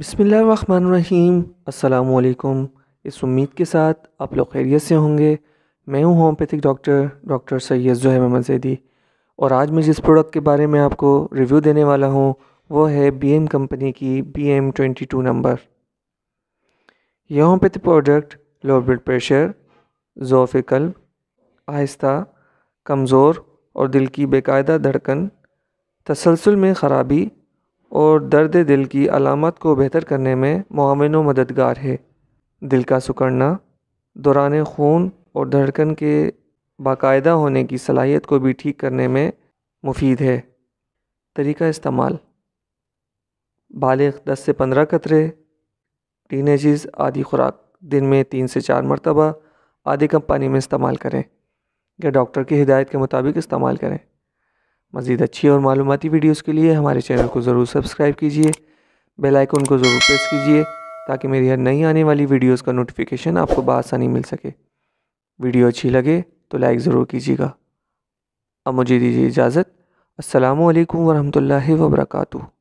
बसमीम अल्लाम इस उम्मीद के साथ आप लोग खैरियत से होंगे मैं हूं होम्योपैथिक डॉक्टर डॉक्टर सैयद जहैम अहमद जैदी और आज मैं जिस प्रोडक्ट के बारे में आपको रिव्यू देने वाला हूं वो है बीएम कंपनी की बीएम ट्वेंटी टू नंबर यह homeopathic product low blood pressure ज़ोफ़ कल्ब आहिस्ता कमज़ोर और दिल की बेकायदा धड़कन तसलसल में ख़राबी और दर्द दिल की अलामत को बेहतर करने में मामिन मददगार है दिल का सुकड़ना दौरान खून और धड़कन के बाकायदा होने की सलाहियत को भी ठीक करने में मुफीद है तरीका इस्तेमाल बालग 10 से 15 कतरे टीनेजर्स आदि खुराक दिन में तीन से चार मरतबा आधे कप पानी में इस्तेमाल करें या डॉक्टर की हिदायत के मुताबिक इस्तेमाल करें मज़ीद अच्छी और मालूमती वीडियोस के लिए हमारे चैनल को ज़रूर सब्सक्राइब कीजिए बेल आइकन को ज़रूर प्रेस कीजिए ताकि मेरी हर नई आने वाली वीडियोस का नोटिफिकेशन आपको बसानी मिल सके वीडियो अच्छी लगे तो लाइक ज़रूर कीजिएगा अब मुझे दीजिए इजाज़त असलकम वरहमल वर्का